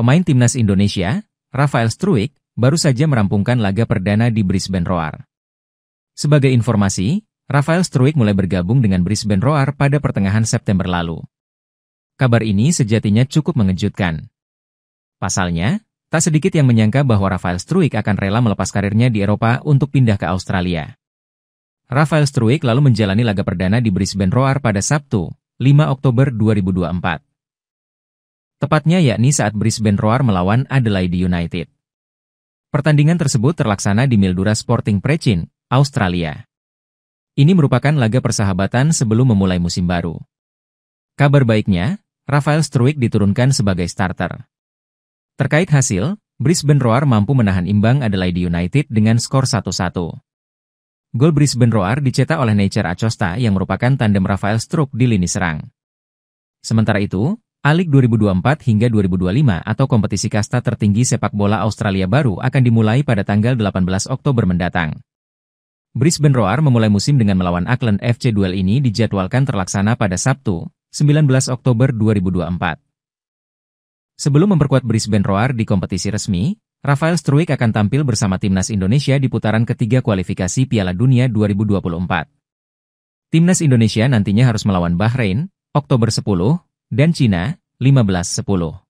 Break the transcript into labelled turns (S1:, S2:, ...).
S1: Pemain timnas Indonesia, Rafael Struik, baru saja merampungkan laga perdana di Brisbane Roar. Sebagai informasi, Rafael Struik mulai bergabung dengan Brisbane Roar pada pertengahan September lalu. Kabar ini sejatinya cukup mengejutkan. Pasalnya, tak sedikit yang menyangka bahwa Rafael Struik akan rela melepas karirnya di Eropa untuk pindah ke Australia. Rafael Struik lalu menjalani laga perdana di Brisbane Roar pada Sabtu, 5 Oktober 2024. Tepatnya yakni saat Brisbane Roar melawan Adelaide United. Pertandingan tersebut terlaksana di Mildura Sporting Precinct, Australia. Ini merupakan laga persahabatan sebelum memulai musim baru. Kabar baiknya, Rafael Struik diturunkan sebagai starter. Terkait hasil, Brisbane Roar mampu menahan imbang Adelaide United dengan skor 1-1. Gol Brisbane Roar dicetak oleh Nature Acosta yang merupakan tandem Rafael Struik di lini serang. Sementara itu, Alik 2024 hingga 2025 atau kompetisi kasta tertinggi sepak bola Australia baru akan dimulai pada tanggal 18 Oktober mendatang. Brisbane Roar memulai musim dengan melawan Auckland FC duel ini dijadwalkan terlaksana pada Sabtu, 19 Oktober 2024. Sebelum memperkuat Brisbane Roar di kompetisi resmi, Rafael Struik akan tampil bersama timnas Indonesia di putaran ketiga kualifikasi Piala Dunia 2024. Timnas Indonesia nantinya harus melawan Bahrain, Oktober 10, dan Cina 1510.